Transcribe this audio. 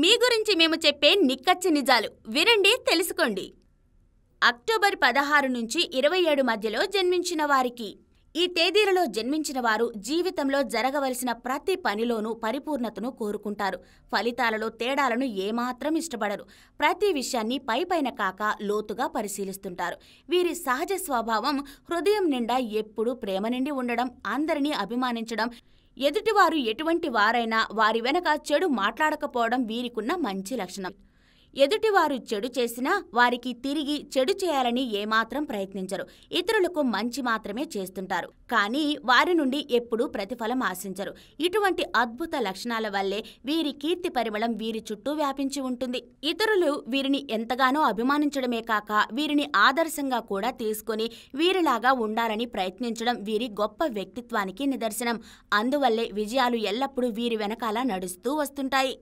మీ గురించి మేము చెప్పే నిక్కచ్చి నిజాలు వినండి తెలుసుకోండి అక్టోబర్ పదహారు నుంచి ఇరవై ఏడు మధ్యలో జన్మించిన వారికి ఈ తేదీలలో జన్మించిన వారు జీవితంలో జరగవలసిన ప్రతి పనిలోనూ పరిపూర్ణతను కోరుకుంటారు ఫలితాలలో తేడాలను ఏమాత్రం ఇష్టపడరు ప్రతి విషయాన్ని పైపైన కాక లోతుగా పరిశీలిస్తుంటారు వీరి సహజ స్వభావం హృదయం నిండా ఎప్పుడూ ప్రేమ నిండి ఉండడం అందరినీ అభిమానించడం ఎదుటివారు ఎటువంటి వారైనా వారి వెనక చెడు మాట్లాడకపోవడం వీరికున్న మంచి లక్షణం ఎదుటివారు చెడు చేసినా వారికి తిరిగి చెడు చేయాలని ఏమాత్రం ప్రయత్నించరు ఇతరులకు మంచి మాత్రమే చేస్తుంటారు కానీ వారి నుండి ఎప్పుడూ ప్రతిఫలం ఆశించరు ఇటువంటి అద్భుత లక్షణాల వల్లే వీరి కీర్తి పరిమళం వీరి చుట్టూ వ్యాపించి ఉంటుంది ఇతరులు వీరిని ఎంతగానో అభిమానించడమే కాక వీరిని ఆదర్శంగా కూడా తీసుకుని వీరిలాగా ఉండాలని ప్రయత్నించడం వీరి గొప్ప వ్యక్తిత్వానికి నిదర్శనం అందువల్లే విజయాలు ఎల్లప్పుడూ వీరి వెనకాల నడుస్తూ వస్తుంటాయి